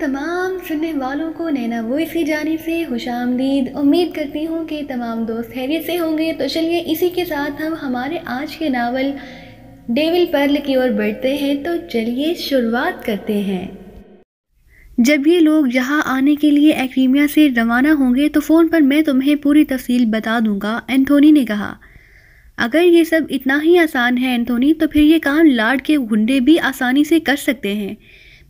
तमाम सुनने वालों को नैना वो इसी जाने से खुश आमदीद उम्मीद करती हूँ कि तमाम दोस्त हैरियत से होंगे तो चलिए इसी के साथ हम हमारे आज के नावल डेविल पर्ल की ओर बढ़ते हैं तो चलिए शुरुआत करते हैं जब ये लोग यहाँ आने के लिए एक्रीमिया से रवाना होंगे तो फ़ोन पर मैं तुम्हें पूरी तफसील बता दूंगा एंथोनी ने कहा अगर ये सब इतना ही आसान है एंथोनी तो फिर ये काम लाड के गुंडे भी आसानी से कर सकते हैं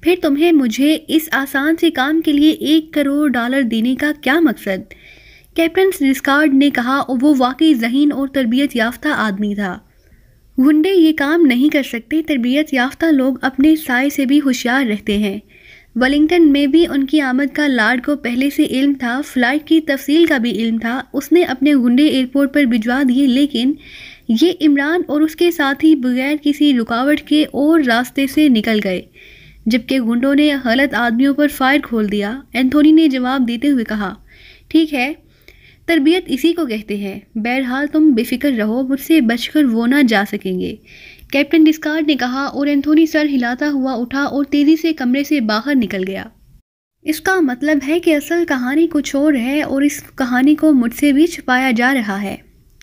फिर तुम्हें मुझे इस आसान से काम के लिए एक करोड़ डॉलर देने का क्या मकसद कैप्टन रिस्कार्ड ने कहा और वो वाकई जहीन और तरबियत याफ्ता आदमी था गुंडे ये काम नहीं कर सकते तरबियत याफ्ता लोग अपने साय से भी होशियार रहते हैं वेलिंगटन में भी उनकी आमद का लार्ड को पहले से इल्म था फ्लाइट की तफसील का भी इल्म था उसने अपने गुंडे एयरपोर्ट पर भिजवा दिए लेकिन ये इमरान और उसके साथी बगैर किसी रुकावट के और रास्ते से निकल गए जबकि गुंडों ने गलत आदमियों पर फायर खोल दिया एंथोनी ने जवाब देते हुए कहा ठीक है तरबियत इसी को कहते हैं बहरहाल तुम बेफिक्र रहो मुझसे बचकर वो ना जा सकेंगे कैप्टन डिस्कार्ड ने कहा और एंथोनी सर हिलाता हुआ उठा और तेजी से कमरे से बाहर निकल गया इसका मतलब है कि असल कहानी कुछ और है और इस कहानी को मुझसे भी छुपाया जा रहा है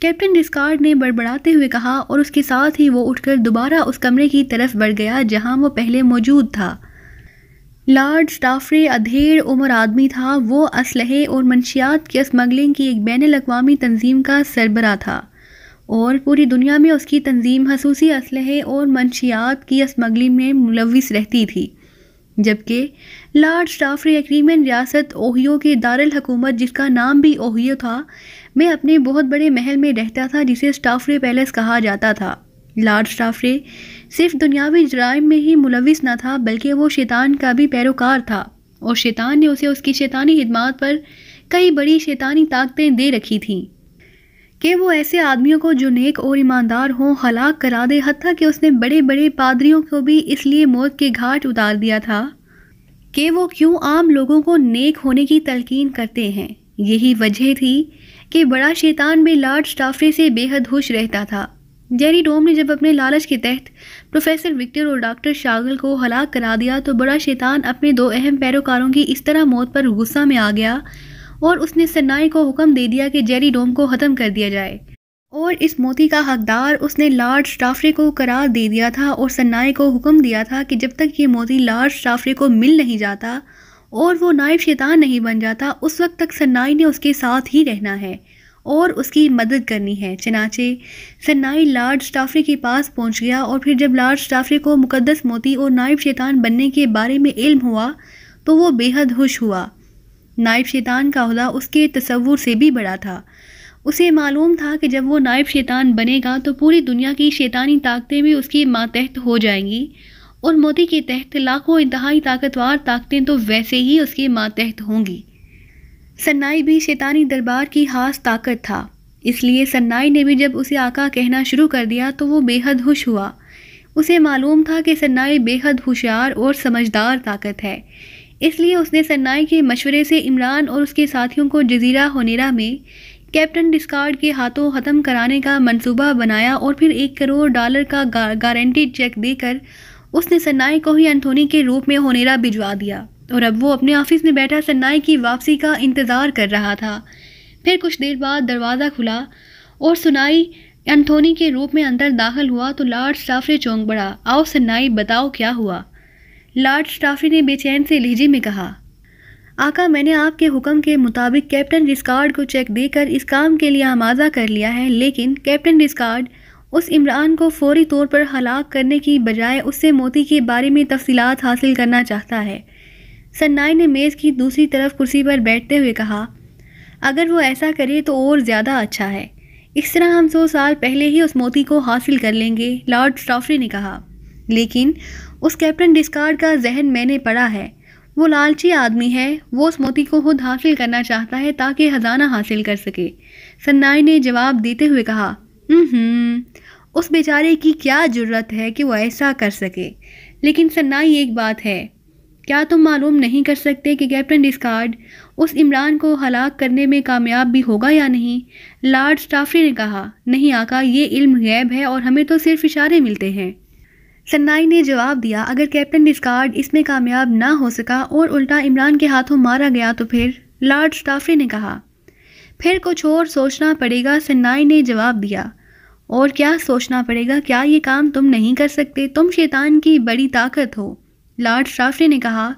कैप्टन डिस्कार्ड ने बड़बड़ाते हुए कहा और उसके साथ ही वो उठकर दोबारा उस कमरे की तरफ बढ़ गया जहां वो पहले मौजूद था लार्ड स्टाफरे अधेड़ उम्र आदमी था वो असलहे और मनशियात की स्मगलिंग की एक बैन अवी तंजीम का सरबरा था और पूरी दुनिया में उसकी तंजीम खसूसी असलहे और मनशियात की स्मगलिंग में मुलविस रहती थी जबकि लार्ड स्टाफरी एग्रीमेंट रियासत ओहियो के दारुल हकूमत जिसका नाम भी ओहियो था मैं अपने बहुत बड़े महल में रहता था जिसे स्टाफरे पैलेस कहा जाता था लार्ड स्टाफरे सिर्फ दुनियावी जराइम में ही मुलविस ना था बल्कि वो शैतान का भी पैरोकार था और शैतान ने उसे उसकी शैतानी खदमात पर कई बड़ी शैतानी ताकतें दे रखी थीं कि वो ऐसे आदमियों को जो नेक और ईमानदार हों हलाक करा दे हती कि उसने बड़े बड़े पादरियों को भी इसलिए मौत के घाट उतार दिया था कि वो क्यों आम लोगों को नेक होने की तलकीन करते हैं यही वजह थी कि बड़ा शैतान भी लार्ज टाफरे से बेहद खुश रहता था जेरी डोम ने जब अपने लालच के तहत प्रोफेसर विक्टर और डॉक्टर शागल को हलाक करा दिया तो बड़ा शैतान अपने दो अहम पैरोकारों की इस तरह मौत पर गुस्सा में आ गया और उसने सन्नाई को हुक्म दे दिया कि जेरी डोम को ख़त्म कर दिया जाए और इस मोती का हकदार उसने लार्ड स्टाफरे को करार दे दिया था और सन्नाई को हुक्म दिया था कि जब तक ये मोती लार्ड स्टाफरे को मिल नहीं जाता और वो नायब शैतान नहीं बन जाता उस वक्त तक सन्नाई ने उसके साथ ही रहना है और उसकी मदद करनी है चनाचे सन्नाई लार्ड स्टाफरे के पास पहुंच गया और फिर जब लार्ड स्टाफरे को मुकद्दस मोती और नायब शैतान बनने के बारे में इल्म हुआ तो वो बेहद खुश हुआ नायब शैतान का अहदा उसके तस्वूर से भी बड़ा था उसे मालूम था कि जब वो नायब शैतान बनेगा तो पूरी दुनिया की शैतानी ताकतें भी उसकी मातहत हो जाएंगी और मोदी के तहत लाखों इंतहाई ताकतवर ताकतें तो वैसे ही उसके मातहत होंगी सन्नाई भी शैतानी दरबार की खास ताकत था इसलिए सन्नाई ने भी जब उसे आका कहना शुरू कर दिया तो वो बेहद खुश हुआ उसे मालूम था कि सन्नाई बेहद होशियार और समझदार ताकत है इसलिए उसने सन्नाई के मशवरे से इमरान और उसके साथियों को जजीरा होनेरा में कैप्टन डिस्कार्ड के हाथों ख़त्म कराने का मंसूबा बनाया और फिर एक करोड़ डॉलर का गारंटीड चेक देकर उसने सन्नाई को ही एंथोनी के रूप में होनेरा भिजवा दिया और अब वो अपने ऑफिस में बैठा सन्नाई की वापसी का इंतज़ार कर रहा था फिर कुछ देर बाद दरवाज़ा खुला और सुनाई एंथोनी के रूप में अंदर दाखिल हुआ तो लार्ड स्टाफरे चौंक बढ़ा आओ सन्नाई बताओ क्या हुआ लार्ड स्टाफी ने बेचैन से लहजे में कहा आका मैंने आपके हुक्म के मुताबिक कैप्टन रिस्कार्ड को चेक देकर इस काम के लिए आमादा कर लिया है लेकिन कैप्टन रिस्कार्ड उस इमरान को फौरी तौर पर हलाक करने की बजाय उससे मोती के बारे में तफसीत हासिल करना चाहता है सन्नाई ने मेज़ की दूसरी तरफ कुर्सी पर बैठते हुए कहा अगर वो ऐसा करे तो और ज़्यादा अच्छा है इस तरह हम सौ साल पहले ही उस मोती को हासिल कर लेंगे लॉर्ड स्टॉफरी ने कहा लेकिन उस कैप्टन डिस्कार्ड का जहन मैंने पढ़ा है वो लालची आदमी है वो उस मोती को खुद हासिल करना चाहता है ताकि ख़जाना हासिल कर सके सन्नाई ने जवाब देते हुए कहा उस बेचारे की क्या ज़रूरत है कि वो ऐसा कर सके लेकिन सन्नाई एक बात है क्या तुम मालूम नहीं कर सकते कि कैप्टन डिस्कार्ड उस इमरान को हलाक करने में कामयाब भी होगा या नहीं लॉर्ड स्टाफरी ने कहा नहीं आका ये इल्म गैब है और हमें तो सिर्फ इशारे मिलते हैं सन्नाई ने जवाब दिया अगर कैप्टन डिस्कार्ड इसमें कामयाब ना हो सका और उल्टा इमरान के हाथों मारा गया तो फिर लॉर्ड स्टाफरी ने कहा फिर कुछ और सोचना पड़ेगा सन्नाई ने जवाब दिया और क्या सोचना पड़ेगा क्या ये काम तुम नहीं कर सकते तुम शैतान की बड़ी ताकत हो लॉर्ड स्टाफरी ने कहा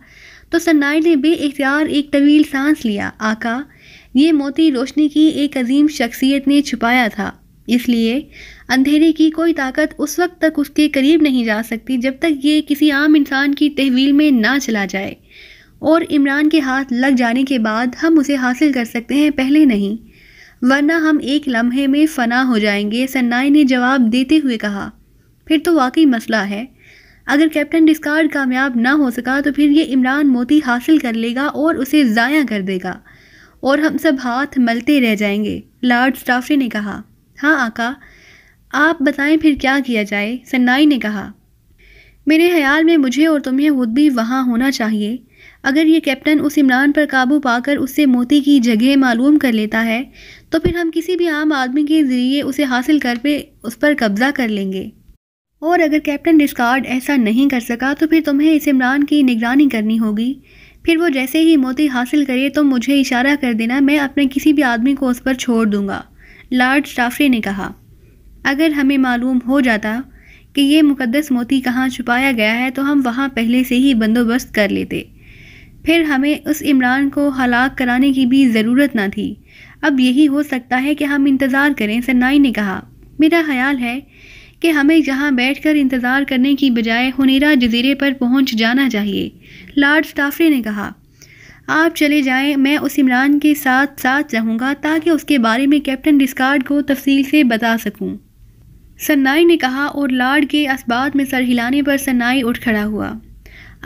तो सन्नाई ने बे इख्तियार एक तवील सांस लिया आका ये मोती रोशनी की एक अजीम शख्सियत ने छुपाया था इसलिए अंधेरे की कोई ताकत उस वक्त तक उसके करीब नहीं जा सकती जब तक ये किसी आम इंसान की तहवील में ना चला जाए और इमरान के हाथ लग जाने के बाद हम उसे हासिल कर सकते हैं पहले नहीं वरना हम एक लम्हे में फना हो जाएंगे सन्नाई ने जवाब देते हुए कहा फिर तो वाकई मसला है अगर कैप्टन डिस्कार्ड कामयाब ना हो सका तो फिर ये इमरान मोती हासिल कर लेगा और उसे ज़ाया कर देगा और हम सब हाथ मलते रह जाएंगे लॉर्ड स्टाफरी ने कहा हाँ आका आप बताएं फिर क्या किया जाए सन्नाई ने कहा मेरे ख्याल में मुझे और तुम्हें खुद भी वहाँ होना चाहिए अगर ये कैप्टन उस इमरान पर काबू पाकर उससे मोती की जगह मालूम कर लेता है तो फिर हम किसी भी आम आदमी के ज़रिए उसे हासिल कर पे उस पर कब्ज़ा कर लेंगे और अगर कैप्टन डिस्कार्ड ऐसा नहीं कर सका तो फिर तुम्हें इस इमरान की निगरानी करनी होगी फिर वो जैसे ही मोती हासिल करे तो मुझे इशारा कर देना मैं अपने किसी भी आदमी को उस पर छोड़ दूंगा लॉर्ड स्टाफरी ने कहा अगर हमें मालूम हो जाता कि ये मुकद्दस मोती कहाँ छुपाया गया है तो हम वहाँ पहले से ही बंदोबस्त कर लेते फिर हमें उस इमरान को हलाक कराने की भी ज़रूरत ना थी अब यही हो सकता है कि हम इंतज़ार करें सन्नाई ने कहा मेरा ख्याल है कि हमें जहाँ बैठकर इंतज़ार करने की बजाय हुनेरा जजीरे पर पहुँच जाना चाहिए लॉर्ड स्टाफरी ने कहा आप चले जाएं मैं उस इमरान के साथ साथ रहूँगा ताकि उसके बारे में कैप्टन डिस्कार्ड को तफसील से बता सकूँ सन्नाई ने कहा और लाड के असबात में सर हिलाने पर सन्नाई उठ खड़ा हुआ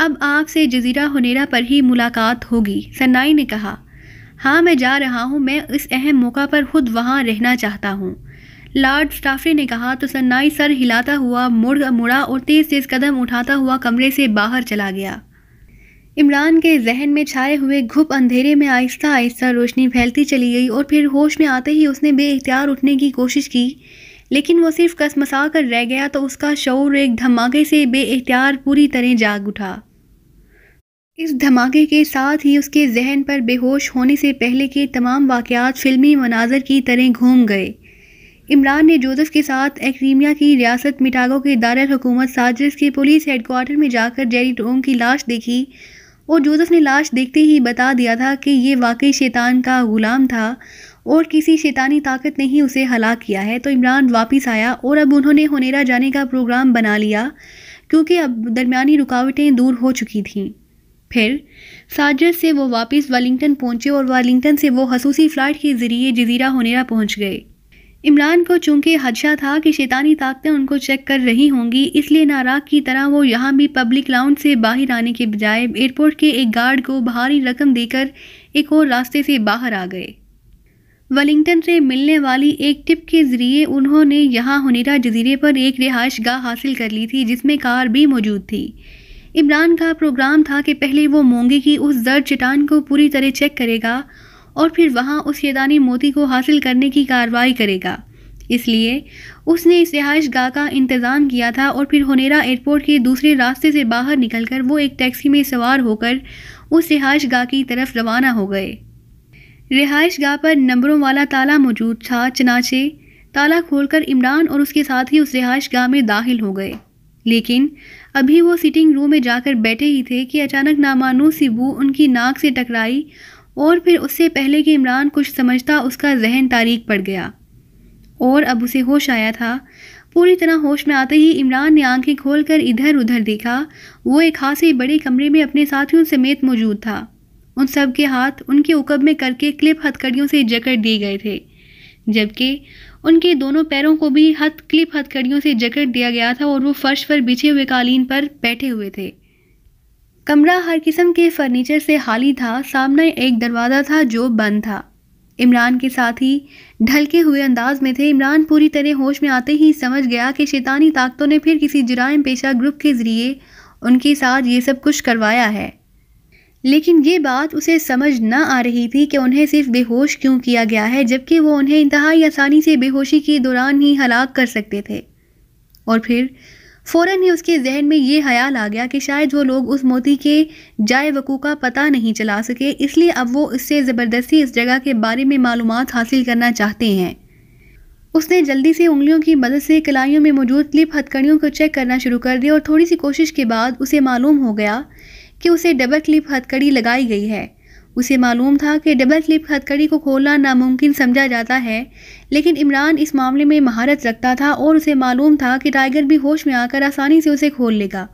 अब आपसे जजीरा हनेरा पर ही मुलाकात होगी सन्नाई ने कहा हाँ मैं जा रहा हूँ मैं इस अहम मौका पर खुद वहाँ रहना चाहता हूँ लार्ड स्टाफे ने कहा तो सन्नाई सर हिलाता हुआ मुड़ मुड़ा और तेज़ तेज़ कदम उठाता हुआ कमरे से बाहर चला गया इमरान के जहन में छाए हुए घुप अंधेरे में आहिस्ता आहिस्ता रोशनी फैलती चली गई और फिर होश में आते ही उसने बेख्तियार उठने की कोशिश की लेकिन वो सिर्फ कसमसा कर रह गया तो उसका शौर एक धमाके से बेख्तियार पूरी तरह जाग उठा इस धमाके के साथ ही उसके जहन पर बेहोश होने से पहले के तमाम वाक़ात फिल्मी मनाजर की तरह घूम गए इमरान ने जोसफ के साथ एक्रीमिया की रियासत मिटागो के दारकूमत साजिश के पुलिस हेडकोार्टर में जाकर जेरी टोम की लाश देखी और जोसेफ ने लाश देखते ही बता दिया था कि ये वाकई शैतान का गुलाम था और किसी शैतानी ताकत ने ही उसे हला किया है तो इमरान वापस आया और अब उन्होंने होनेरा जाने का प्रोग्राम बना लिया क्योंकि अब दरमियानी रुकावटें दूर हो चुकी थीं फिर साजर से वो वापस वेलिंगटन पहुंचे और वेलिंगटन से वो खसूसी फ़्लाइट के ज़रिए जजीरा होनेरा पहुंच गए इमरान को चूंकि हदशा था कि शैतानी ताकतें उनको चेक कर रही होंगी इसलिए नाराग की तरह वो यहाँ भी पब्लिक लाउंड से बाहर आने के बजाय एयरपोर्ट के एक गार्ड को भारी रकम देकर एक और रास्ते से बाहर आ गए वेलिंगटन से मिलने वाली एक टिप के ज़रिए उन्होंने यहाँ हनीरा जजीरे पर एक रिहाइश गाह हासिल कर ली थी जिसमें कार भी मौजूद थी इमरान का प्रोग्राम था कि पहले वो मोंगे की उस जर्द चटान को पूरी तरह चेक करेगा और फिर वहाँ उस यदानी मोती को हासिल करने की कार्रवाई करेगा इसलिए उसने इस गाह का इंतज़ाम किया था और फिर होनेरा एयरपोर्ट के दूसरे रास्ते से बाहर निकलकर वो एक टैक्सी में सवार होकर उस गाह की तरफ रवाना हो गए गाह पर नंबरों वाला ताला मौजूद था चनाचे ताला खोलकर इमरान और उसके साथ ही उस गाह में दाखिल हो गए लेकिन अभी वो सिटिंग रूम में जाकर बैठे ही थे कि अचानक नामानू सिबू बू उनकी नाक से टकराई और फिर उससे पहले कि इमरान कुछ समझता उसका जहन तारीख पड़ गया और अब उसे होश आया था पूरी तरह होश में आते ही इमरान ने आंखें खोलकर इधर उधर देखा वो एक खासे बड़े कमरे में अपने साथियों समेत मौजूद था उन सब के हाथ उनके उकब में करके क्लिप हथकड़ियों से जकड़ दिए गए थे जबकि उनके दोनों पैरों को भी हथ क्लिप हथकड़ियों से जकड़ दिया गया था और वो फर्श पर बिछे हुए कालीन पर बैठे हुए थे कमरा हर किस्म के फर्नीचर से हाली था सामने एक दरवाज़ा था जो बंद था इमरान के साथ ही ढलके हुए अंदाज में थे इमरान पूरी तरह होश में आते ही समझ गया कि शैतानी ताकतों ने फिर किसी जुराम पेशा ग्रुप के ज़रिए उनके साथ ये सब कुछ करवाया है लेकिन ये बात उसे समझ न आ रही थी कि उन्हें सिर्फ बेहोश क्यों किया गया है जबकि वो उन्हें इंतहाई आसानी से बेहोशी के दौरान ही हलाक कर सकते थे और फिर फ़ौरन ही उसके जहन में ये ख्याल आ गया कि शायद वो लोग उस मोती के जाए वकू का पता नहीं चला सके इसलिए अब वो इससे ज़बरदस्ती इस जगह के बारे में मालूम हासिल करना चाहते हैं उसने जल्दी से उंगलियों की मदद से कलाइयों में मौजूद क्लिप हथकड़ियों को चेक करना शुरू कर दिया और थोड़ी सी कोशिश के बाद उसे मालूम हो गया कि उसे डबल क्लिप हथकड़ी लगाई गई है उसे मालूम था कि डबल स्लिप हथकड़ी को खोलना नामुमकिन समझा जाता है लेकिन इमरान इस मामले में महारत रखता था और उसे मालूम था कि टाइगर भी होश में आकर आसानी से उसे खोल लेगा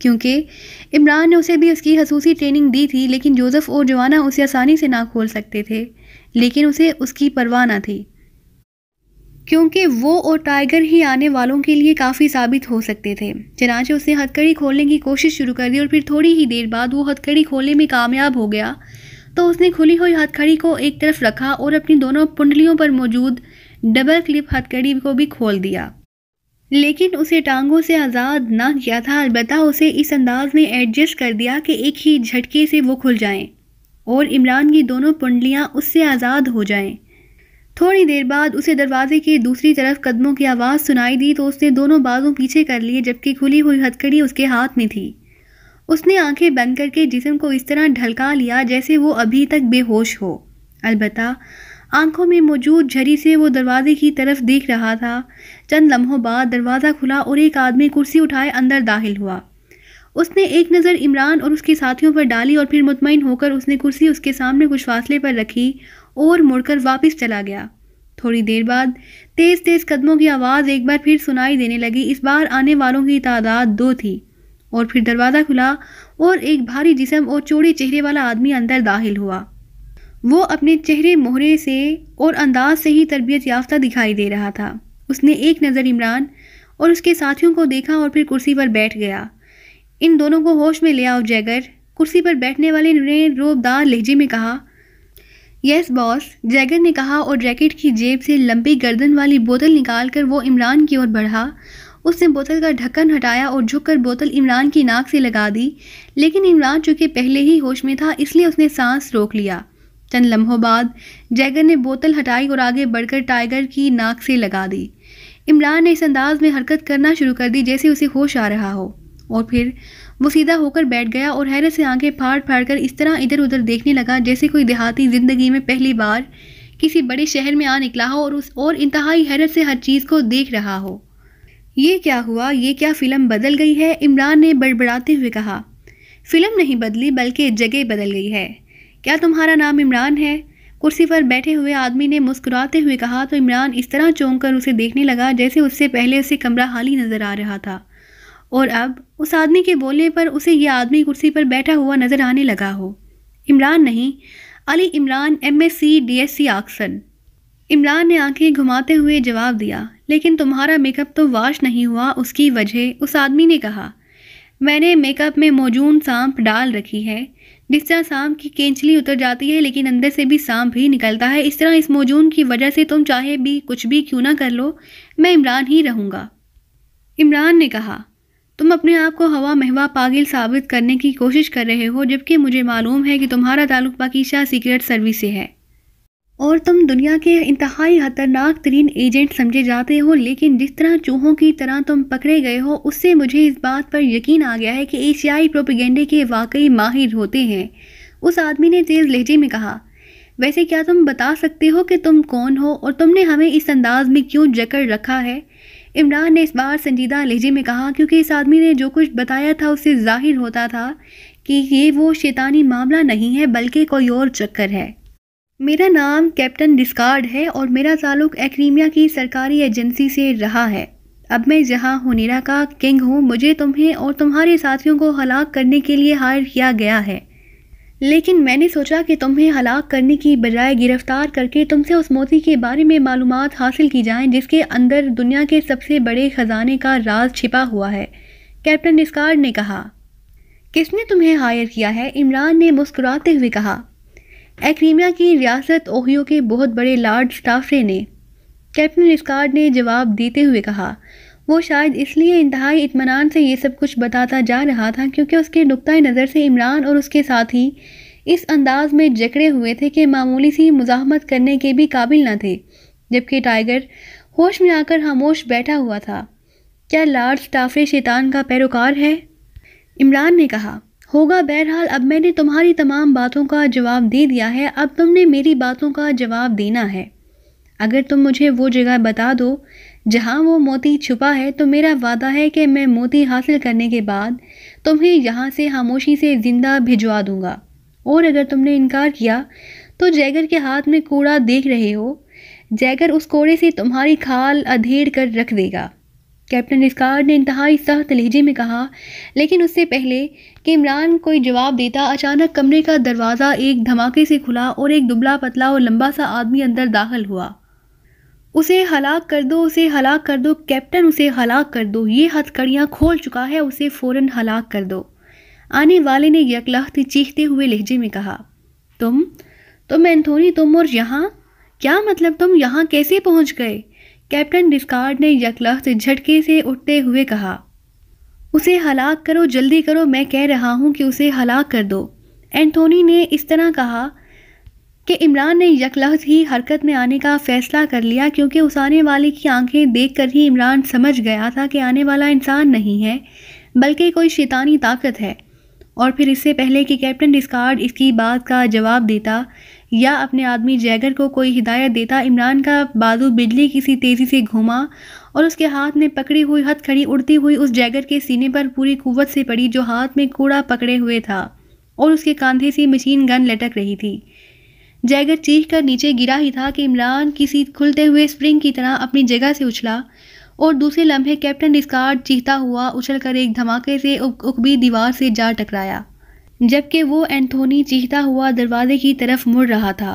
क्योंकि इमरान ने उसे भी उसकी खसूसी ट्रेनिंग दी थी लेकिन जोसफ और जवाना उसे आसानी से ना खोल सकते थे लेकिन उसे उसकी परवाह ना थी क्योंकि वो और टाइगर ही आने वालों के लिए काफ़ी साबित हो सकते थे चनाचे उसने हथकड़ी खोलने की कोशिश शुरू कर दी और फिर थोड़ी ही देर बाद वो हथकड़ी खोलने में कामयाब हो गया तो उसने खुली हुई हथकड़ी को एक तरफ रखा और अपनी दोनों पुंडलियों पर मौजूद डबल क्लिप हथकड़ी को भी खोल दिया लेकिन उसे टांगों से आज़ाद ना किया था अलबत् उसे इस अंदाज में एडजस्ट कर दिया कि एक ही झटके से वो खुल जाएं और इमरान की दोनों पुंडलियाँ उससे आज़ाद हो जाएं। थोड़ी देर बाद उसे दरवाजे की दूसरी तरफ कदमों की आवाज़ सुनाई दी तो उसने दोनों बाजू पीछे कर लिए जबकि खुली हुई हथकड़ी उसके हाथ में थी उसने आंखें बंद करके जिसम को इस तरह ढलका लिया जैसे वो अभी तक बेहोश हो अलबत् आंखों में मौजूद झरी से वो दरवाजे की तरफ देख रहा था चंद लम्हों बाद दरवाज़ा खुला और एक आदमी कुर्सी उठाए अंदर दाखिल हुआ उसने एक नज़र इमरान और उसके साथियों पर डाली और फिर मुतमिन होकर उसने कुर्सी उसके सामने कुछ फासले पर रखी और मुड़कर वापस चला गया थोड़ी देर बाद तेज़ तेज़ कदमों की आवाज़ एक बार फिर सुनाई देने लगी इस बार आने वालों की तादाद दो थी और फिर दरवाज़ा खुला और एक भारी जिसम और चौड़े चेहरे वाला आदमी अंदर दाखिल हुआ वो अपने चेहरे मोहरे से और अंदाज से ही तरबियत याफ्ता दिखाई दे रहा था उसने एक नज़र इमरान और उसके साथियों को देखा और फिर कुर्सी पर बैठ गया इन दोनों को होश में ले आओ जैगर कुर्सी पर बैठने वाले ने रोबदार लहजे में कहा यस बॉस जैगर ने कहा और जैकेट की जेब से लंबी गर्दन वाली बोतल निकालकर वो इमरान की ओर बढ़ा उसने बोतल का ढक्कन हटाया और झुककर बोतल इमरान की नाक से लगा दी लेकिन इमरान चूँकि पहले ही होश में था इसलिए उसने सांस रोक लिया चंद लम्हों बाद जैगर ने बोतल हटाई और आगे बढ़कर टाइगर की नाक से लगा दी इमरान ने इस अंदाज में हरकत करना शुरू कर दी जैसे उसे होश आ रहा हो और फिर वो सीधा होकर बैठ गया और हैरत से आंखें फाड़ फाड़ कर इस तरह इधर उधर देखने लगा जैसे कोई देहाती ज़िंदगी में पहली बार किसी बड़े शहर में आ निकला हो और उस और इंतहाई हैरत से हर चीज़ को देख रहा हो ये क्या हुआ ये क्या फ़िल्म बदल गई है इमरान ने बड़बड़ाते हुए कहा फ़िल्म नहीं बदली बल्कि जगह बदल गई है क्या तुम्हारा नाम इमरान है कुर्सी पर बैठे हुए आदमी ने मुस्कुराते हुए कहा तो इमरान इस तरह चौंक कर उसे देखने लगा जैसे उससे पहले उसे कमरा खाली नज़र आ रहा था और अब उस आदमी के बोलने पर उसे यह आदमी कुर्सी पर बैठा हुआ नज़र आने लगा हो इमरान नहीं Ali Imran M S C D S C आक्सन इमरान ने आंखें घुमाते हुए जवाब दिया लेकिन तुम्हारा मेकअप तो वॉश नहीं हुआ उसकी वजह उस आदमी ने कहा मैंने मेकअप में मौजून सांप डाल रखी है जिस तरह सांप की केंचली उतर जाती है लेकिन अंदर से भी सांप भी निकलता है इस तरह इस मौजून की वजह से तुम चाहे भी कुछ भी क्यों ना कर लो मैं इमरान ही रहूँगा इमरान ने कहा तुम अपने आप को हवा महवा पागल साबित करने की कोशिश कर रहे हो जबकि मुझे मालूम है कि तुम्हारा ताल्लुक पाकिशा सीक्रेट सर्विस से है और तुम दुनिया के इंतहाई ख़तरनाक तरीन एजेंट समझे जाते हो लेकिन जिस तरह चूहों की तरह तुम पकड़े गए हो उससे मुझे इस बात पर यकीन आ गया है कि एशियाई प्रोपिगेंडे के वाकई माहिर होते हैं उस आदमी ने तेज़ लहजे में कहा वैसे क्या तुम बता सकते हो कि तुम कौन हो और तुमने हमें इस अंदाज में क्यों जकड़ रखा है इमरान ने इस बार संजीदा लहजे में कहा क्योंकि इस आदमी ने जो कुछ बताया था उससे जाहिर होता था कि ये वो शैतानी मामला नहीं है बल्कि कोई और चक्कर है मेरा नाम कैप्टन डिस्कार्ड है और मेरा ताल्लुक एक्रीमिया की सरकारी एजेंसी से रहा है अब मैं जहाँ हुनेरा का किंग हूँ मुझे तुम्हें और तुम्हारे साथियों को हलाक करने के लिए हायर किया गया है लेकिन मैंने सोचा कि तुम्हें हलाक करने की बजाय गिरफ्तार करके तुमसे उस मोती के बारे में मालूम हासिल की जाएं जिसके अंदर दुनिया के सबसे बड़े ख़जाने का राज छिपा हुआ है कैप्टन डिस्कार्ड ने कहा किसने तुम्हें हायर किया है इमरान ने मुस्कुराते हुए कहा एक्रीमिया की रियासत ओहियो के बहुत बड़े लार्ड स्टाफे ने कैप्टन रिस्कार्ड ने जवाब देते हुए कहा वो शायद इसलिए इंतहाई इतमान से ये सब कुछ बताता जा रहा था क्योंकि उसके नुक़ नज़र से इमरान और उसके साथी इस अंदाज में जकड़े हुए थे कि मामूली सी मुजामत करने के भी काबिल ना थे जबकि टाइगर होश में आकर खामोश बैठा हुआ था क्या लार्ज टाफे शैतान का पैरोकार है इमरान ने कहा होगा बहरहाल अब मैंने तुम्हारी तमाम बातों का जवाब दे दिया है अब तुमने मेरी बातों का जवाब देना है अगर तुम मुझे वो जगह बता दो जहाँ वो मोती छुपा है तो मेरा वादा है कि मैं मोती हासिल करने के बाद तुम्हें यहाँ से खामोशी से ज़िंदा भिजवा दूँगा और अगर तुमने इनकार किया तो जैगर के हाथ में कूड़ा देख रहे हो जैगर उस कोड़े से तुम्हारी खाल अधेड़ कर रख देगा कैप्टन रिस्कार ने इंतहाई सख्त लहजे में कहा लेकिन उससे पहले कि इमरान कोई जवाब देता अचानक कमरे का दरवाज़ा एक धमाके से खुला और एक दुबला पतला और लंबा सा आदमी अंदर दाखिल हुआ उसे हलाक कर दो उसे हलाक कर दो कैप्टन उसे हलाक कर दो ये हथकड़ियाँ खोल चुका है उसे फ़ौर हलाक कर दो आने वाले ने यकलख्त चीखते हुए लहजे में कहा तुम तुम तो एंथोनी तुम और यहाँ क्या मतलब तुम यहाँ कैसे पहुँच गए कैप्टन डिस्कार्ड ने यकलख्त झटके से उठते हुए कहा उसे हलाक करो जल्दी करो मैं कह रहा हूँ कि उसे हलाक कर दो एंथोनी ने इस तरह कहा कि इमरान ने यकलख्त ही हरकत में आने का फ़ैसला कर लिया क्योंकि उस आने वाले की आंखें देखकर ही इमरान समझ गया था कि आने वाला इंसान नहीं है बल्कि कोई शैतानी ताकत है और फिर इससे पहले कि कैप्टन डिस्कार्ड इसकी बात का जवाब देता या अपने आदमी जैगर को कोई हिदायत देता इमरान का बाजू बिजली किसी तेज़ी से घूमा और उसके हाथ में पकड़ी हुई हथ खड़ी उड़ती हुई उस जैगर के सीने पर पूरी कुवत से पड़ी जो हाथ में कूड़ा पकड़े हुए था और उसके कंधे से मशीन गन लटक रही थी जैगर चीख कर नीचे गिरा ही था कि इमरान किसी खुलते हुए स्प्रिंग की तरह अपनी जगह से उछला और दूसरे लम्हे कैप्टन डिस्कार्ड चीखता हुआ उछलकर एक धमाके से उकबी दीवार से जा टकराया जबकि वो एंथोनी चीखता हुआ दरवाजे की तरफ मुड़ रहा था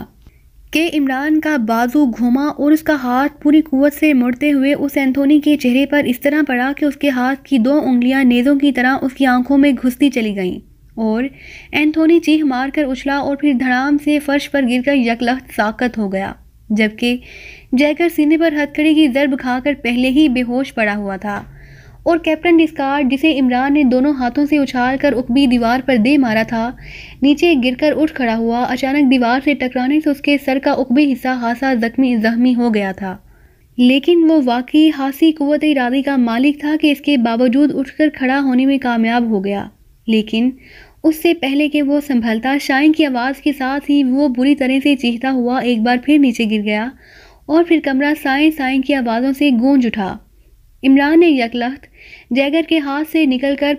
कि इमरान का बाजू घूमा और उसका हाथ पूरी कुत से मुड़ते हुए उस एंथोनी के चेहरे पर इस तरह पड़ा कि उसके हाथ की दो उंगलियां नेज़ों की तरह उसकी आंखों में घुसती चली गईं और एंथोनी चीख मार कर उछला और फिर धड़ाम से फर्श पर गिरकर यकलख्त साकत हो गया जबकि जयकर सीने पर हथकड़ी की जरब खाकर पहले ही बेहोश पड़ा हुआ था और कैप्टन डिस्कार्ड जिसे इमरान ने दोनों हाथों से उछाल कर उकबी दीवार पर दे मारा था नीचे गिरकर उठ खड़ा हुआ अचानक दीवार से टकराने से उसके सर का उकबी हिस्सा हासा जख्मी जख्मी हो गया था लेकिन वो वाकई हासी कुत इरादे का मालिक था कि इसके बावजूद उठकर खड़ा होने में कामयाब हो गया लेकिन उससे पहले कि वो संभलता शाइन की आवाज़ के साथ ही वो बुरी तरह से चीखता हुआ एक बार फिर नीचे गिर गया और फिर कमरा साए साए की आवाज़ों से गूंज उठा इमरान ने यकलख्त जैगर के हाथ से निकलकर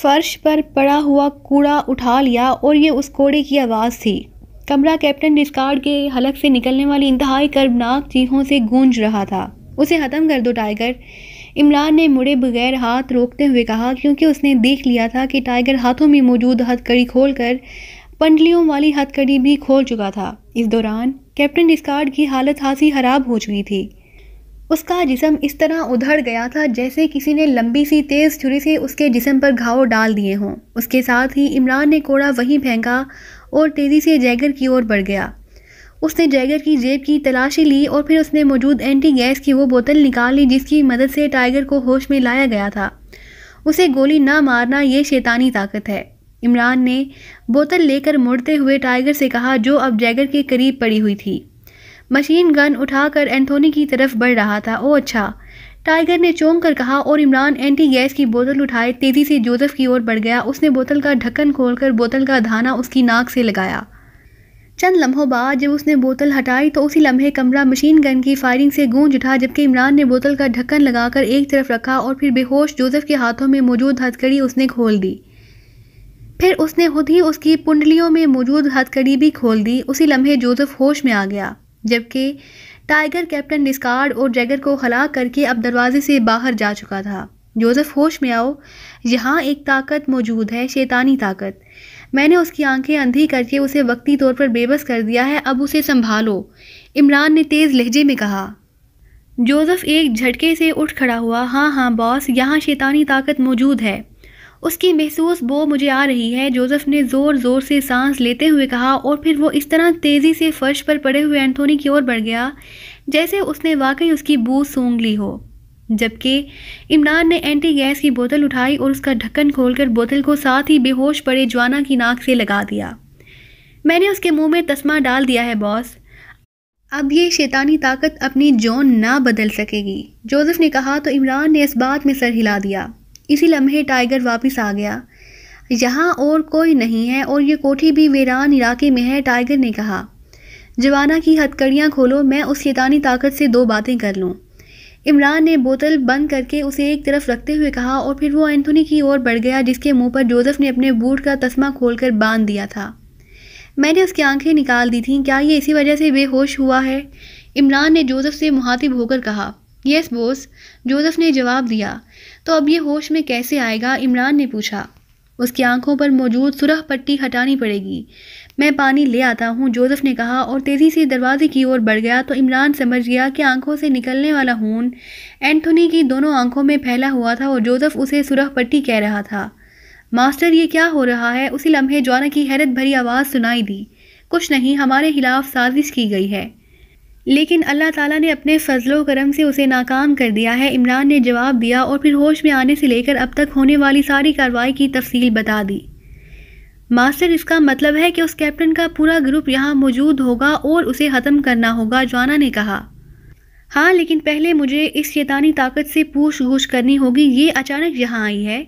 फर्श पर पड़ा हुआ कूड़ा उठा लिया और ये उस कोड़े की आवाज़ थी कमरा कैप्टन डिस्कार्ड के हलक से निकलने वाली इंतहाई कर्बनाक चीखों से गूंज रहा था उसे ख़त्म कर दो टाइगर इमरान ने मुड़े बगैर हाथ रोकते हुए कहा क्योंकि उसने देख लिया था कि टाइगर हाथों में मौजूद हथकड़ी खोलकर पंडलियों वाली हथकड़ी भी खोल चुका था इस दौरान कैप्टन डिस्कार्ड की हालत खासी खराब हो चुकी थी उसका जिसम इस तरह उधड़ गया था जैसे किसी ने लंबी सी तेज़ छुरी से उसके जिसम पर घाव डाल दिए हों उसके साथ ही इमरान ने कोड़ा वहीं फेंका और तेज़ी से जैगर की ओर बढ़ गया उसने जैगर की जेब की तलाशी ली और फिर उसने मौजूद एंटी गैस की वो बोतल निकाल ली जिसकी मदद से टाइगर को होश में लाया गया था उसे गोली ना मारना ये शैतानी ताकत है इमरान ने बोतल लेकर मुड़ते हुए टाइगर से कहा जो अब जैगर के करीब पड़ी हुई थी मशीन गन उठाकर एंथोनी की तरफ बढ़ रहा था ओ अच्छा टाइगर ने चौंक कर कहा और इमरान एंटी गैस की बोतल उठाए तेज़ी से जोसेफ की ओर बढ़ गया उसने बोतल का ढक्कन खोलकर बोतल का धाना उसकी नाक से लगाया चंद लम्हों बाद जब उसने बोतल हटाई तो उसी लम्हे कमरा मशीन गन की फायरिंग से गूंज उठा जबकि इमरान ने बोतल का ढक्कन लगाकर एक तरफ रखा और फिर बेहोश जोसेफ के हाथों में मौजूद हथकड़ी उसने खोल दी फिर उसने खुद ही उसकी पुंडलियों में मौजूद हथकड़ी भी खोल दी उसी लम्हे जोसेफ होश में आ गया जबकि टाइगर कैप्टन डिस्कार्ड और जैगर को हला करके अब दरवाजे से बाहर जा चुका था जोसेफ होश में आओ यहाँ एक ताकत मौजूद है शैतानी ताकत मैंने उसकी आंखें अंधी करके उसे वक्ती तौर पर बेबस कर दिया है अब उसे संभालो इमरान ने तेज़ लहजे में कहा जोसेफ एक झटके से उठ खड़ा हुआ हाँ हाँ बॉस यहाँ शैतानी ताकत मौजूद है उसकी महसूस बो मुझे आ रही है जोसेफ ने ज़ोर ज़ोर से सांस लेते हुए कहा और फिर वो इस तरह तेज़ी से फर्श पर पड़े हुए एंथोनी की ओर बढ़ गया जैसे उसने वाकई उसकी बू सूंघ ली हो जबकि इमरान ने एंटी गैस की बोतल उठाई और उसका ढक्कन खोलकर बोतल को साथ ही बेहोश पड़े ज्वाना की नाक से लगा दिया मैंने उसके मुंह में तस्मा डाल दिया है बॉस अब ये शैतानी ताकत अपनी जोन ना बदल सकेगी जोसेफ ने कहा तो इमरान ने इस बात में सर हिला दिया इसी लम्हे टाइगर वापस आ गया यहाँ और कोई नहीं है और ये कोठी भी वीरान इलाके में है टाइगर ने कहा जवाना की हथकड़ियाँ खोलो मैं उस शैतानी ताकत से दो बातें कर लूँ इमरान ने बोतल बंद करके उसे एक तरफ रखते हुए कहा और फिर वो एंथोनी की ओर बढ़ गया जिसके मुंह पर जोसेफ ने अपने बूट का तस्मा खोलकर बांध दिया था मैंने उसकी आंखें निकाल दी थीं क्या ये इसी वजह से बेहोश हुआ है इमरान ने जोसेफ से मुहातिब होकर कहा यस बोस जोसेफ ने जवाब दिया तो अब ये होश में कैसे आएगा इमरान ने पूछा उसकी आंखों पर मौजूद सुरह पट्टी हटानी पड़ेगी मैं पानी ले आता हूँ जोसेफ ने कहा और तेज़ी से दरवाजे की ओर बढ़ गया तो इमरान समझ गया कि आंखों से निकलने वाला खून एंथोनी की दोनों आंखों में फैला हुआ था और जोसेफ उसे सुरह पट्टी कह रहा था मास्टर ये क्या हो रहा है उसी लम्हे जॉना की हैरत भरी आवाज़ सुनाई दी कुछ नहीं हमारे खिलाफ साजिश की गई है लेकिन अल्लाह ताला ने अपने फजलो करम से उसे नाकाम कर दिया है इमरान ने जवाब दिया और फिर होश में आने से लेकर अब तक होने वाली सारी कार्रवाई की तफसील बता दी मास्टर इसका मतलब है कि उस कैप्टन का पूरा ग्रुप यहाँ मौजूद होगा और उसे ख़त्म करना होगा जाना ने कहा हाँ लेकिन पहले मुझे इस शैतानी ताकत से पूछ गूछ करनी होगी ये अचानक यहाँ आई है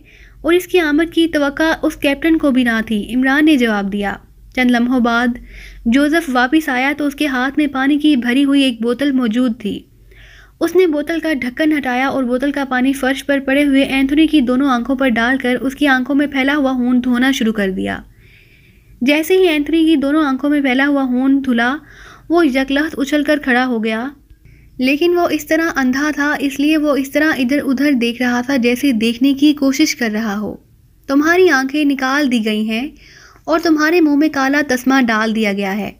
और इसकी आमद की तो उस कैप्टन को भी ना थी इमरान ने जवाब दिया चंद लम्हों बाद जोसेफ वापस आया तो उसके हाथ में पानी की भरी हुई एक बोतल मौजूद थी उसने बोतल का ढक्कन हटाया और बोतल का पानी फर्श पर पड़े हुए एंथनी की दोनों आंखों पर डालकर उसकी आंखों में फैला हुआ खून धोना शुरू कर दिया जैसे ही एंथनी की दोनों आंखों में फैला हुआ खून धुला वो यकलहत कर खड़ा हो गया लेकिन वो इस तरह अंधा था इसलिए वो इस तरह इधर उधर देख रहा था जैसे देखने की कोशिश कर रहा हो तुम्हारी आंखें निकाल दी गई हैं और तुम्हारे मुंह में काला तस्मा डाल दिया गया है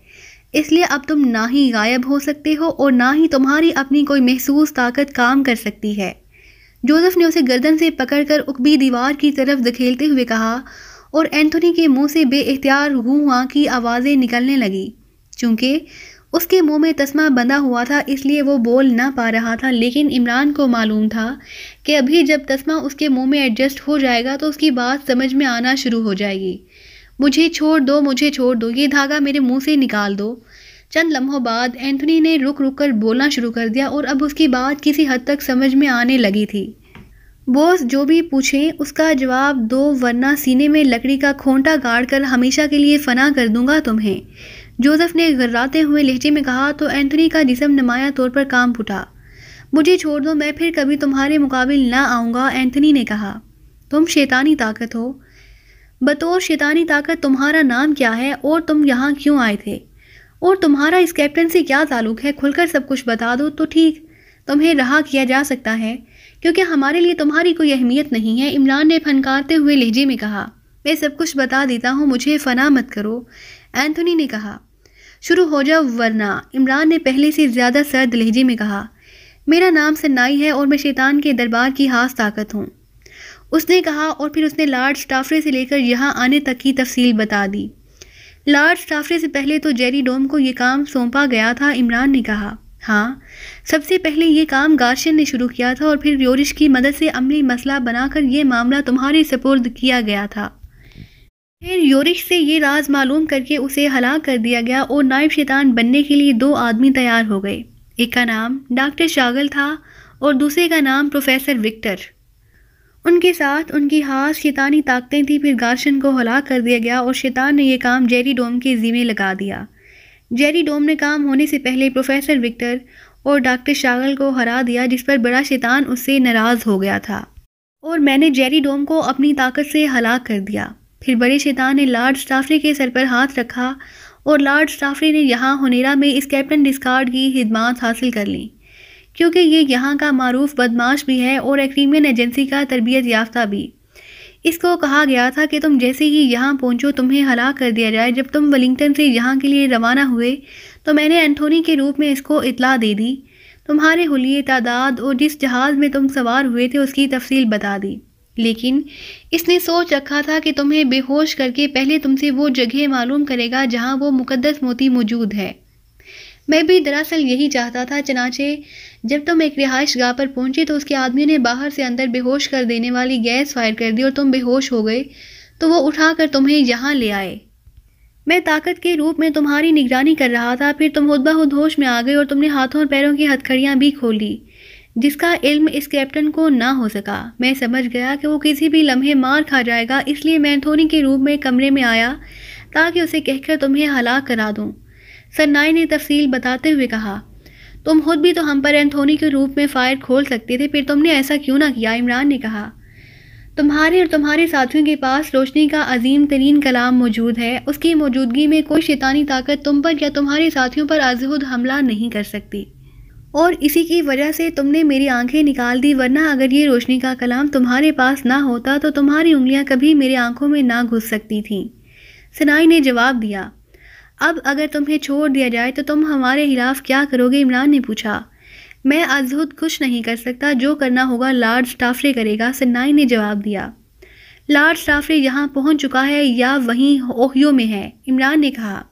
इसलिए अब तुम ना ही गायब हो सकते हो और ना ही तुम्हारी अपनी कोई महसूस ताकत काम कर सकती है जोसेफ ने उसे गर्दन से पकड़कर उकबी दीवार की तरफ धकेलते हुए कहा और एंथोनी के मुंह से बेख्तियार गुआ की आवाज़ें निकलने लगी चूँकि उसके मुंह में तस्मा बंधा हुआ था इसलिए वो बोल ना पा रहा था लेकिन इमरान को मालूम था कि अभी जब तस्मा उसके मुंह में एडजस्ट हो जाएगा तो उसकी बात समझ में आना शुरू हो जाएगी मुझे छोड़ दो मुझे छोड़ दो ये धागा मेरे मुंह से निकाल दो चंद लम्हों बाद एंथनी ने रुक रुक कर बोलना शुरू कर दिया और अब उसकी बात किसी हद तक समझ में आने लगी थी बोस जो भी पूछे उसका जवाब दो वरना सीने में लकड़ी का खोंटा गाड़ कर हमेशा के लिए फना कर दूंगा तुम्हें जोसेफ ने घर्राते हुए लहजे में कहा तो एंथनी का जिसम नुमाया तौर पर काम उठा मुझे छोड़ दो मैं फिर कभी तुम्हारे मुकाबले ना आऊँगा एंथनी ने कहा तुम शैतानी ताकत हो बतौर शैतानी ताकत तुम्हारा नाम क्या है और तुम यहाँ क्यों आए थे और तुम्हारा इस कैप्टन से क्या ताल्लुक है खुलकर सब कुछ बता दो तो ठीक तुम्हें रहा किया जा सकता है क्योंकि हमारे लिए तुम्हारी कोई अहमियत नहीं है इमरान ने फनकारते हुए लहजे में कहा मैं सब कुछ बता देता हूँ मुझे फ़ना मत करो एंथनी ने कहा शुरू हो जाओ वरना इमरान ने पहले से ज़्यादा सर्द लहजे में कहा मेरा नाम सन्नाई है और मैं शैतान के दरबार की हास ताकत हूँ उसने कहा और फिर उसने लार्ज स्टाफरे से लेकर यहाँ आने तक की तफसील बता दी लार्ज टाफरे से पहले तो जेरी डोम को ये काम सौंपा गया था इमरान ने कहा हाँ सबसे पहले ये काम गार्शन ने शुरू किया था और फिर योरिश की मदद से अमली मसला बनाकर यह मामला तुम्हारे सपोर्द किया गया था फिर योरिश से ये राज मालूम करके उसे हलाक कर दिया गया और नायब शैतान बनने के लिए दो आदमी तैयार हो गए एक का नाम डॉक्टर शागल था और दूसरे का नाम प्रोफेसर विक्टर उनके साथ उनकी हाथ शैतानी ताकतें थी फिर गार्शन को हलाक कर दिया गया और शैतान ने यह काम जेरी डोम के जिम्मे लगा दिया जेरी डोम ने काम होने से पहले प्रोफेसर विक्टर और डॉक्टर शागल को हरा दिया जिस पर बड़ा शैतान उससे नाराज़ हो गया था और मैंने जेरी डोम को अपनी ताकत से हलाक कर दिया फिर बड़े शैतान ने लॉर्ड स्टाफरी के सर पर हाथ रखा और लार्ड स्टाफरी ने यहाँ होनेरा में इस कैप्टन डिस्कार्ड की हिदमात हासिल कर ली क्योंकि ये यहाँ का मरूफ बदमाश भी है और एक एजेंसी का तरबियत याफ्ता भी इसको कहा गया था कि तुम जैसे ही यहाँ पहुँचो तुम्हें हला कर दिया जाए जब तुम वलिंगटन से यहाँ के लिए रवाना हुए तो मैंने एंथोनी के रूप में इसको इतला दे दी तुम्हारे हुलिये तादाद और जिस जहाज़ में तुम सवार हुए थे उसकी तफसील बता दी लेकिन इसने सोच रखा था कि तुम्हें बेहोश करके पहले तुमसे वो जगह मालूम करेगा जहाँ वो मुकदस मोती मौजूद है मैं भी दरअसल यही चाहता था चनाचे जब तुम एक रिहाइश गाह पर पहुंचे तो उसके आदमी ने बाहर से अंदर बेहोश कर देने वाली गैस फायर कर दी और तुम बेहोश हो गए तो वो उठाकर तुम्हें यहाँ ले आए मैं ताकत के रूप में तुम्हारी निगरानी कर रहा था फिर तुम खुद बहुत होश में आ गए और तुमने हाथों और पैरों की हथखड़ियाँ भी खोली जिसका इल्म इस कैप्टन को ना हो सका मैं समझ गया कि वो किसी भी लम्हे मार खा जाएगा इसलिए मैं थोनी के रूप में कमरे में आया ताकि उसे कहकर तुम्हें हलाक करा दूँ सन्नाई ने तफसील बताते हुए कहा तुम खुद भी तो हम पर एंथोनी के रूप में फायर खोल सकते थे फिर तुमने ऐसा क्यों ना किया इमरान ने कहा तुम्हारे और तुम्हारे साथियों के पास रोशनी का अजीम तरीन कलाम मौजूद है उसकी मौजूदगी में कोई शैतानी ताकत तुम पर या तुम्हारे साथियों पर अजहुद हमला नहीं कर सकती और इसी की वजह से तुमने मेरी आंखें निकाल दी वरना अगर ये रोशनी का कलाम तुम्हारे पास ना होता तो तुम्हारी उंगलियां कभी मेरी आंखों में ना घुस सकती थीं सनाई ने जवाब दिया अब अगर तुम्हें छोड़ दिया जाए तो तुम हमारे खिलाफ क्या करोगे इमरान ने पूछा मैं अजहुद कुछ नहीं कर सकता जो करना होगा लार्ड स्टाफरे करेगा सन्नाई ने जवाब दिया लार्ड स्टाफरे यहाँ पहुँच चुका है या वहीं ओहियो में है इमरान ने कहा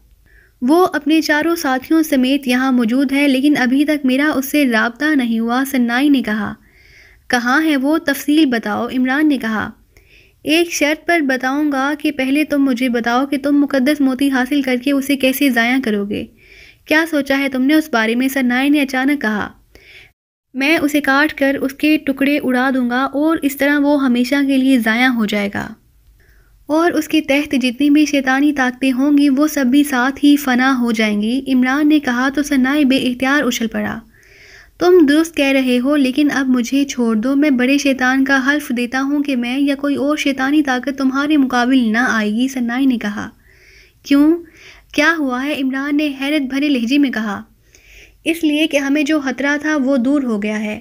वो अपने चारों साथियों समेत यहाँ मौजूद है लेकिन अभी तक मेरा उससे रबता नहीं हुआ सन्नाई ने कहा कहाँ है वो तफसील बताओ इमरान ने कहा एक शर्त पर बताऊंगा कि पहले तुम मुझे बताओ कि तुम मुकद्दस मोती हासिल करके उसे कैसे ज़ाया करोगे क्या सोचा है तुमने उस बारे में सरनाई ने अचानक कहा मैं उसे काट कर उसके टुकड़े उड़ा दूंगा और इस तरह वो हमेशा के लिए ज़ाया हो जाएगा और उसके तहत जितनी भी शैतानी ताकतें होंगी वो सब भी साथ ही फना हो जाएंगी इमरान ने कहा तो सन्नाई बे उछल पड़ा तुम दुरुस्त कह रहे हो लेकिन अब मुझे छोड़ दो मैं बड़े शैतान का हल्फ देता हूँ कि मैं या कोई और शैतानी ताकत तुम्हारे मुकाबिल ना आएगी सन्नाई ने कहा क्यों क्या हुआ है इमरान ने हैरत भरे लहजे में कहा इसलिए कि हमें जो खतरा था वो दूर हो गया है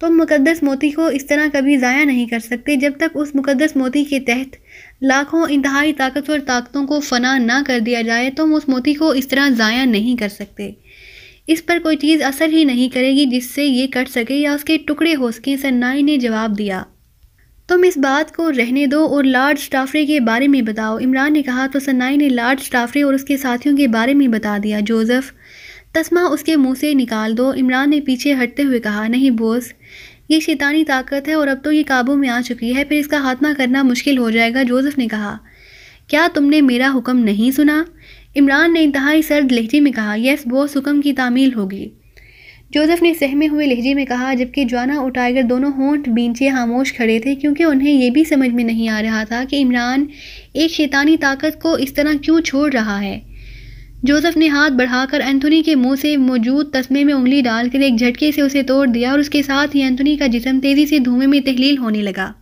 तुम मुकदस मोती को इस तरह कभी ज़ाया नहीं कर सकते जब तक उस मुकदस मोती के तहत लाखों इंतहाई ताकतवर ताकतों को फना ना कर दिया जाए तुम उस मोती को इस तरह ज़ाया नहीं कर सकते इस पर कोई चीज़ असर ही नहीं करेगी जिससे ये कट सके या उसके टुकड़े हो सकें सन्नाई ने जवाब दिया तुम इस बात को रहने दो और लार्ड स्टाफरे के बारे में बताओ इमरान ने कहा तो सन्नाई ने लार्ड स्टाफरे और उसके साथियों के बारे में बता दिया जोज़फ़ तस्मा उसके मुंह से निकाल दो इमरान ने पीछे हटते हुए कहा नहीं बोस ये शैतानी ताकत है और अब तो ये काबू में आ चुकी है फिर इसका खात्मा करना मुश्किल हो जाएगा जोज़फ़ ने कहा क्या तुमने मेरा हुक्म नहीं सुना इमरान ने इंतहाई सर्द लहजे में कहा यस वो सुकम की तामील होगी जोसेफ ने सहमे हुए लहजे में कहा जबकि जाना और टाइगर दोनों होंठ बींचे खामोश खड़े थे क्योंकि उन्हें यह भी समझ में नहीं आ रहा था कि इमरान एक शैतानी ताकत को इस तरह क्यों छोड़ रहा है जोसेफ ने हाथ बढ़ाकर एंथोनी के मुंह से मौजूद तस्मे में उंगली डालकर एक झटके से उसे तोड़ दिया और उसके साथ ही एंथोनी का जिसम तेज़ी से धुएं में तहलील होने लगा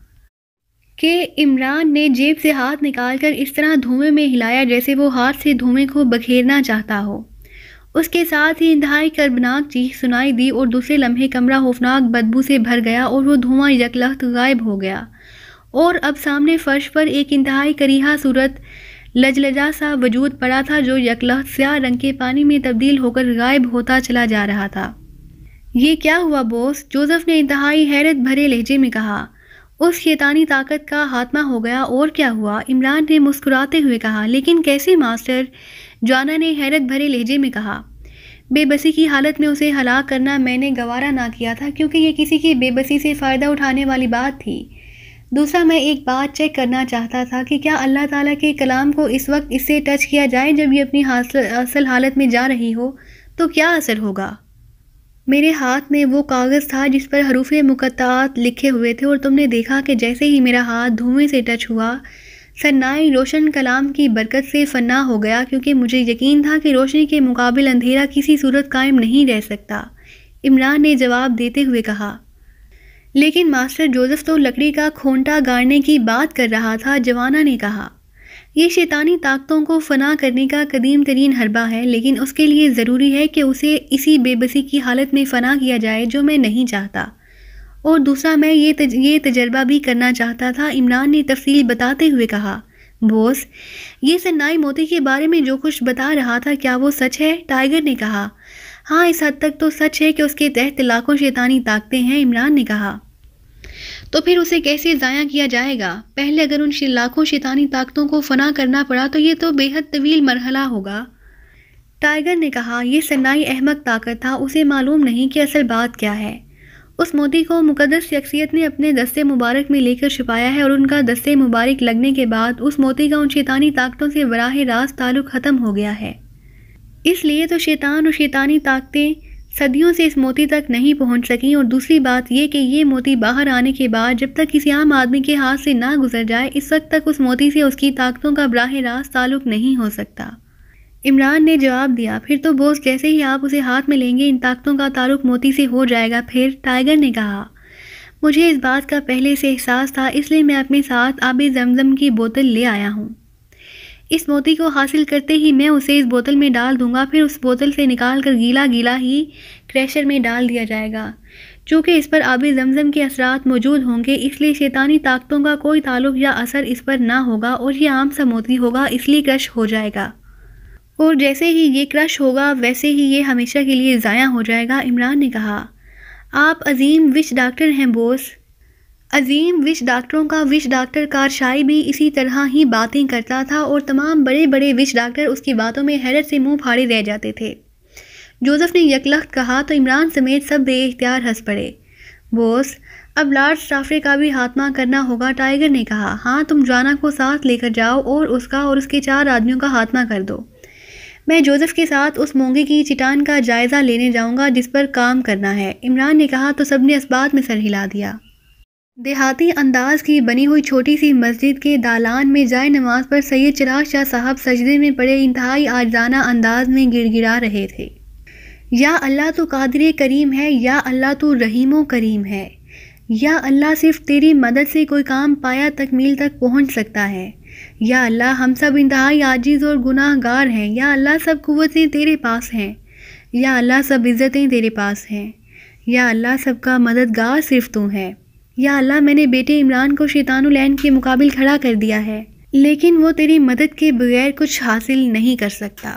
कि इमरान ने जेब से हाथ निकालकर इस तरह धुएं में हिलाया जैसे वो हाथ से धुएं को बखेरना चाहता हो उसके साथ ही इंतहाई कर्बनाक चीख सुनाई दी और दूसरे लम्हे कमरा होफनाक बदबू से भर गया और वो धुआं यकलख्त गायब हो गया और अब सामने फर्श पर एक इंतहाई करीहा सूरत लजलजा सा वजूद पड़ा था जो यकलख्त स्या रंग के पानी में तब्दील होकर गायब होता चला जा रहा था ये क्या हुआ बोस जोसेफ ने इंतहाई हैरत भरे लहजे में कहा उस शैतानी ताकत का हात्मा हो गया और क्या हुआ इमरान ने मुस्कुराते हुए कहा लेकिन कैसे मास्टर जाना ने हैरत भरे लहजे में कहा बेबसी की हालत में उसे हलाक करना मैंने गवारा ना किया था क्योंकि ये किसी की बेबसी से फ़ायदा उठाने वाली बात थी दूसरा मैं एक बात चेक करना चाहता था कि क्या अल्लाह ताला के कलाम को इस वक्त इससे टच किया जाए जब ये अपनी असल हालत में जा रही हो तो क्या असर होगा मेरे हाथ में वो कागज़ था जिस पर हरूफ मुकत्त लिखे हुए थे और तुमने देखा कि जैसे ही मेरा हाथ धुएं से टच हुआ सन्नाई रोशन कलाम की बरकत से फना हो गया क्योंकि मुझे यकीन था कि रोशनी के मुकाबल अंधेरा किसी सूरत कायम नहीं रह सकता इमरान ने जवाब देते हुए कहा लेकिन मास्टर जोसेफ तो लकड़ी का खोंटा गाड़ने की बात कर रहा था जवाना ने कहा ये शैतानी ताकतों को फना करने का कदीम तरीन हरबा है लेकिन उसके लिए ज़रूरी है कि उसे इसी बेबसी की हालत में फ़ना किया जाए जो मैं नहीं चाहता और दूसरा मैं ये तज, ये तजर्बा भी करना चाहता था इमरान ने तफसील बताते हुए कहा बोस ये सन्नाई मोती के बारे में जो कुछ बता रहा था क्या वो सच है टाइगर ने कहा हाँ इस हद तक तो सच है कि उसके तहत लाखों शैतानी ताकतें हैं इमरान ने कहा तो फिर उसे कैसे ज़ाया किया जाएगा पहले अगर उन लाखों शैतानी ताकतों को फना करना पड़ा तो ये तो बेहद तवील मरहला होगा टाइगर ने कहा यह सन्नाई अहमद ताकत था उसे मालूम नहीं कि असल बात क्या है उस मोती को मुकदस शख्सियत ने अपने दस्ते मुबारक में लेकर छुपाया है और उनका दस्ते मुबारक लगने के बाद उस मोती का उन शैतानी ताकतों से बराह रास्त ताल्लुक़ ख़त्म हो गया है इसलिए तो शैतान और शैतानी ताकतें सदियों से इस मोती तक नहीं पहुंच सकी और दूसरी बात यह कि ये मोती बाहर आने के बाद जब तक किसी आम आदमी के हाथ से ना गुजर जाए इस वक्त तक उस मोती से उसकी ताकतों का बराह रास्त ताल्लुक नहीं हो सकता इमरान ने जवाब दिया फिर तो बोस जैसे ही आप उसे हाथ में लेंगे इन ताकतों का ताल्लुक मोती से हो जाएगा फिर टाइगर ने कहा मुझे इस बात का पहले से एहसास था इसलिए मैं अपने साथ आबे जमजम की बोतल ले आया हूँ इस मोती को हासिल करते ही मैं उसे इस बोतल में डाल दूंगा फिर उस बोतल से निकाल कर गीला गीला ही क्रेशर में डाल दिया जाएगा चूँकि इस पर आबी जमजम के असरात मौजूद होंगे इसलिए शैतानी ताकतों का कोई ताल्लुक या असर इस पर ना होगा और ये आम सा मोती होगा इसलिए क्रश हो जाएगा और जैसे ही ये क्रश होगा वैसे ही ये हमेशा के लिए ज़ाया हो जाएगा इमरान ने कहा आप अजीम विश डॉक्टर हैं बोस अजीम विश डॉक्टरों का विश डॉक्टर कारशाई भी इसी तरह ही बातें करता था और तमाम बड़े बड़े विश डॉक्टर उसकी बातों में हैरत से मुंह फाड़े रह जाते थे जोसेफ ने यकलख्त कहा तो इमरान समेत सब बेख्तियार हंस पड़े बोस अब लार्ड स्टाफे का भी हाथमा करना होगा टाइगर ने कहा हाँ तुम जाना को साथ लेकर जाओ और उसका और उसके चार आदमियों का हाथमा कर दो मैं जोसेफ के साथ उस मोंगे की चिटान का जायज़ा लेने जाऊंगा जिस पर काम करना है इमरान ने कहा तो सब ने इस बात में सर हिला दिया देहाती अंदाज की बनी हुई छोटी सी मस्जिद के दालान में जाए नमाज पर सैयद चिराग शाह साहब सजदे में पड़े इंतहाई आजाना अंदाज में गिड़गिड़ा रहे थे या अल्लाह तो कादिर करीम है या अल्लाह तो रहीम करीम है या अल्लाह सिर्फ तेरी मदद से कोई काम पाया तकमील तक पहुंच सकता है या अल्लाह हम सब इंतहाई आजिज़ और गुनाहगार हैं या अल्लाह सब कुतें तेरे पास हैं या अल्लाह सब इज़्ज़तें तेरे पास हैं या अल्लाह सबका मददगार सिर्फ तू है या अल्लाह मैंने बेटे इमरान को शैतानुलैन के मुकाबिल खड़ा कर दिया है लेकिन वो तेरी मदद के बगैर कुछ हासिल नहीं कर सकता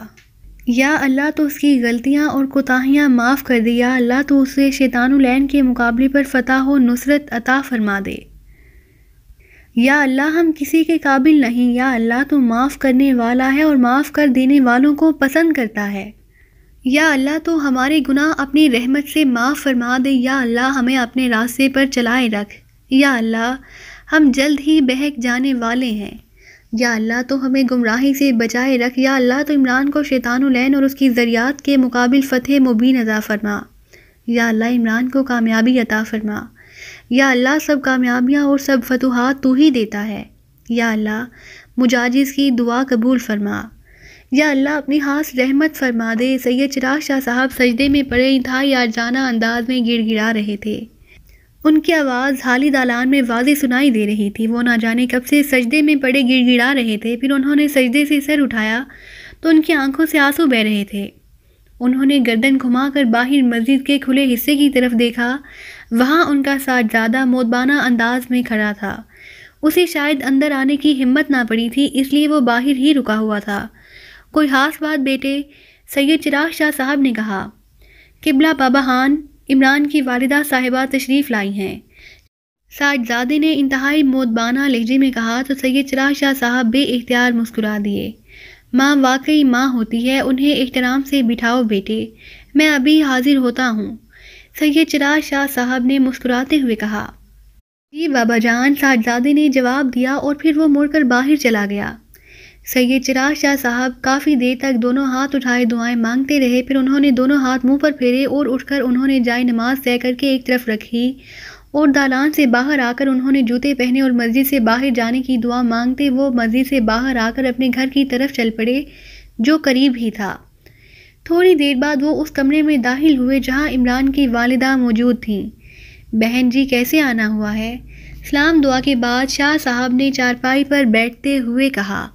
या अल्लाह तो उसकी गलतियाँ और कोताहियाँ माफ़ कर दे या अल्लाह तो उसे शैतानुलैन के मुकाबले पर फतह नुसरत अता फरमा दे या अल्लाह हम किसी के काबिल नहीं या अल्लाह तो माफ़ करने वाला है और माफ़ कर देने वालों को पसंद करता है या अल्लाह तो हमारे गुनाह अपनी रहमत से माफ़ फरमा दे या अल्लाह हमें अपने रास्ते पर चलाए रख या अल्लाह हम जल्द ही बहक जाने वाले हैं या अल्लाह तो हमें गुमराही से बचाए रख या अल्लाह तो इमरान को शैतानुलैन और उसकी ज़रियात के मुकाबिल फ़तेह मुबीन अदा फरमा या अल्लाह इमरान को कामयाबी अता फरमा या अल्लाह सब कामयाबियाँ और सब फतूहत तो ही देता है या अल्लाह मुजाजिज़ की दुआ कबूल फरमा या अल्लाह अपनी खास रहमत फरमा दे सैयद चिराग शाह साहब सजदे में पड़े था या जाना अंदाज में गिड़ गिड़ा रहे थे उनकी आवाज़ हाली दालान में वाजे सुनाई दे रही थी वो ना जाने कब से सजदे में पड़े गिड़ गिड़ा रहे थे फिर उन्होंने सजदे से सर उठाया तो उनकी आंखों से आंसू बह रहे थे उन्होंने गर्दन घुमाकर बाहर मस्जिद के खुले हिस्से की तरफ देखा वहाँ उनका साथ ज़्यादा मोतबाना अंदाज में खड़ा था उसे शायद अंदर आने की हिम्मत ना पड़ी थी इसलिए वो बाहर ही रुका हुआ था कोई खास बात बेटे सैयद चिराग शाह साहब ने कहा किबला बाबा हान इमरान की वालिदा साहिबा तशरीफ़ लाई हैं साजादे ने इंतहाई मोदबाना लहजे में कहा तो सैयद चिराग शाह साहब बे इख्तियार मुस्कुरा दिए माँ वाकई माँ होती है उन्हें एहतराम से बिठाओ बेटे मैं अभी हाजिर होता हूँ सैयद चिराग शाह साहब ने मुस्कुराते हुए कहा जी बाबा जान साहबजादे ने जवाब दिया और फिर वो मुड़कर बाहर चला गया सैयद चिराग शाह साहब काफ़ी देर तक दोनों हाथ उठाए दुआएं मांगते रहे फिर उन्होंने दोनों हाथ मुंह पर फेरे और उठकर उन्होंने जाय नमाज तय करके एक तरफ रखी और दालान से बाहर आकर उन्होंने जूते पहने और मस्जिद से बाहर जाने की दुआ मांगते वो मस्जिद से बाहर आकर अपने घर की तरफ चल पड़े जो करीब ही था थोड़ी देर बाद वो उस कमरे में दाखिल हुए जहाँ इमरान की वालदा मौजूद थीं बहन जी कैसे आना हुआ है सलाम दुआ के बाद शाह साहब ने चारपाई पर बैठते हुए कहा